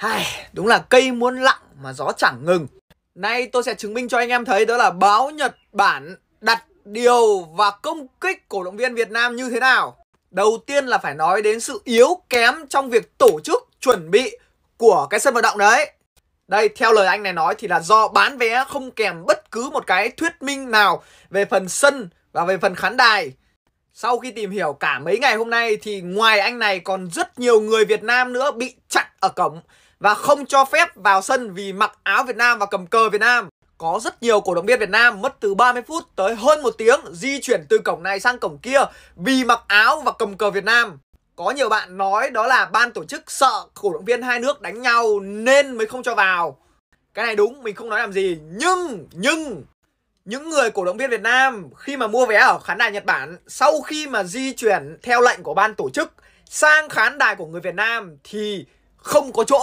Hai, đúng là cây muốn lặng mà gió chẳng ngừng. Nay tôi sẽ chứng minh cho anh em thấy đó là báo Nhật Bản đặt điều và công kích cổ động viên Việt Nam như thế nào. Đầu tiên là phải nói đến sự yếu kém trong việc tổ chức, chuẩn bị của cái sân vận động đấy. Đây, theo lời anh này nói thì là do bán vé không kèm bất cứ một cái thuyết minh nào về phần sân và về phần khán đài. Sau khi tìm hiểu cả mấy ngày hôm nay thì ngoài anh này còn rất nhiều người Việt Nam nữa bị chặn ở cổng và không cho phép vào sân vì mặc áo Việt Nam và cầm cờ Việt Nam. Có rất nhiều cổ động viên Việt Nam mất từ 30 phút tới hơn một tiếng di chuyển từ cổng này sang cổng kia vì mặc áo và cầm cờ Việt Nam. Có nhiều bạn nói đó là ban tổ chức sợ cổ động viên hai nước đánh nhau nên mới không cho vào. Cái này đúng, mình không nói làm gì, nhưng nhưng những người cổ động viên Việt Nam khi mà mua vé ở khán đài Nhật Bản sau khi mà di chuyển theo lệnh của ban tổ chức sang khán đài của người Việt Nam thì không có chỗ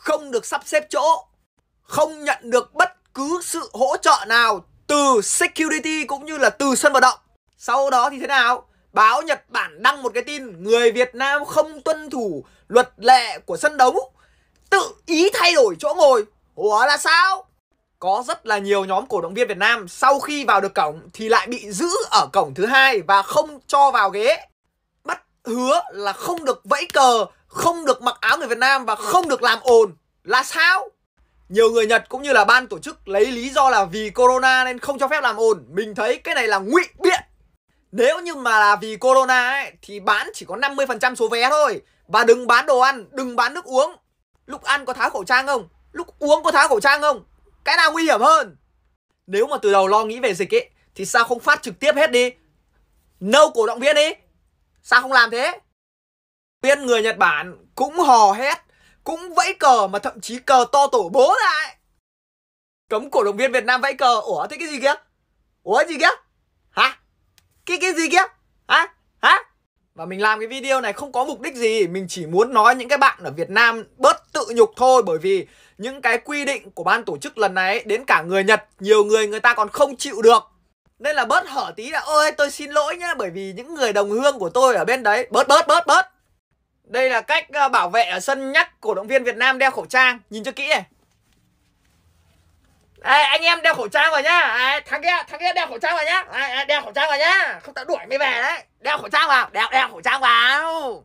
không được sắp xếp chỗ, không nhận được bất cứ sự hỗ trợ nào từ security cũng như là từ sân vận động. Sau đó thì thế nào? Báo Nhật Bản đăng một cái tin người Việt Nam không tuân thủ luật lệ của sân đấu, tự ý thay đổi chỗ ngồi. Ủa là sao? Có rất là nhiều nhóm cổ động viên Việt Nam sau khi vào được cổng thì lại bị giữ ở cổng thứ hai và không cho vào ghế. Bắt hứa là không được vẫy cờ không được mặc áo người Việt Nam và không được làm ồn là sao? Nhiều người Nhật cũng như là ban tổ chức lấy lý do là vì corona nên không cho phép làm ồn. Mình thấy cái này là ngụy biện. Nếu như mà là vì corona ấy thì bán chỉ có 50% số vé thôi. Và đừng bán đồ ăn, đừng bán nước uống. Lúc ăn có tháo khẩu trang không? Lúc uống có tháo khẩu trang không? Cái nào nguy hiểm hơn? Nếu mà từ đầu lo nghĩ về dịch ấy thì sao không phát trực tiếp hết đi? Nâu cổ động viên đi. Sao không làm thế? biết người Nhật Bản cũng hò hét, cũng vẫy cờ mà thậm chí cờ to tổ bố ra ấy. Cấm cổ động viên Việt Nam vẫy cờ, ủa thế cái gì kia? Ủa gì kia? Hả? Cái cái gì kia? Hả? Hả? Và mình làm cái video này không có mục đích gì Mình chỉ muốn nói những cái bạn ở Việt Nam bớt tự nhục thôi Bởi vì những cái quy định của ban tổ chức lần này Đến cả người Nhật, nhiều người người ta còn không chịu được Nên là bớt hở tí là Ôi tôi xin lỗi nhá Bởi vì những người đồng hương của tôi ở bên đấy Bớt bớt bớt bớt là cách ờ, bảo vệ ở sân nhắc cổ động viên Việt Nam đeo khẩu trang Nhìn cho kỹ này Đây anh em đeo khẩu trang vào nhá à, Thằng kia, thằng kia đeo khẩu trang vào nhá Đeo khẩu trang vào nhá Không tao đuổi mày về đấy Đeo khẩu trang vào, đeo, đeo khẩu trang vào